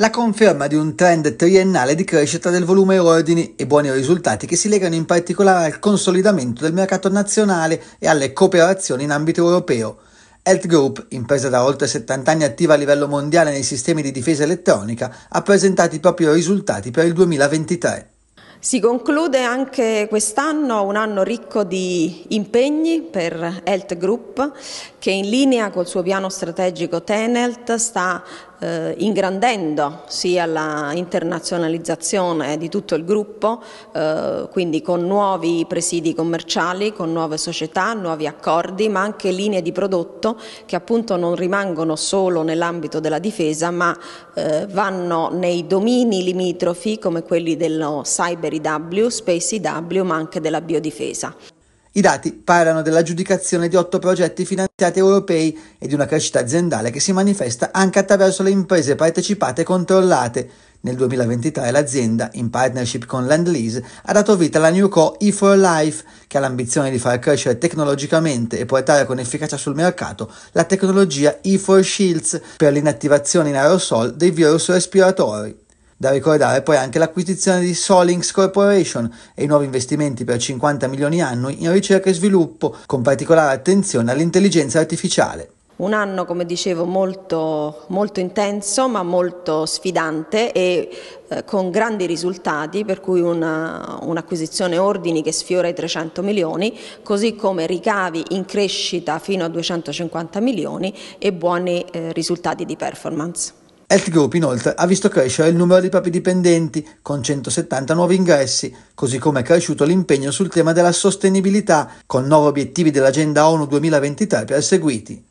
la conferma di un trend triennale di crescita del volume ordini e buoni risultati che si legano in particolare al consolidamento del mercato nazionale e alle cooperazioni in ambito europeo. Health Group, impresa da oltre 70 anni attiva a livello mondiale nei sistemi di difesa elettronica, ha presentato i propri risultati per il 2023. Si conclude anche quest'anno un anno ricco di impegni per Health Group che in linea col suo piano strategico Tenelt sta eh, ingrandendo sia la internazionalizzazione di tutto il gruppo, eh, quindi con nuovi presidi commerciali, con nuove società, nuovi accordi, ma anche linee di prodotto che appunto non rimangono solo nell'ambito della difesa, ma eh, vanno nei domini limitrofi come quelli dello Cyber IW, Space IW, ma anche della biodifesa. I dati parlano dell'aggiudicazione di otto progetti finanziati europei e di una crescita aziendale che si manifesta anche attraverso le imprese partecipate e controllate. Nel 2023 l'azienda, in partnership con Lendlease, ha dato vita alla new co E4Life, che ha l'ambizione di far crescere tecnologicamente e portare con efficacia sul mercato la tecnologia E4Shields per l'inattivazione in aerosol dei virus respiratori. Da ricordare poi anche l'acquisizione di Solings Corporation e i nuovi investimenti per 50 milioni annui in ricerca e sviluppo, con particolare attenzione all'intelligenza artificiale. Un anno, come dicevo, molto, molto intenso ma molto sfidante e eh, con grandi risultati, per cui una, un'acquisizione ordini che sfiora i 300 milioni, così come ricavi in crescita fino a 250 milioni e buoni eh, risultati di performance. Health Group inoltre ha visto crescere il numero dei propri dipendenti con 170 nuovi ingressi, così come è cresciuto l'impegno sul tema della sostenibilità, con nove obiettivi dell'Agenda ONU 2023 perseguiti.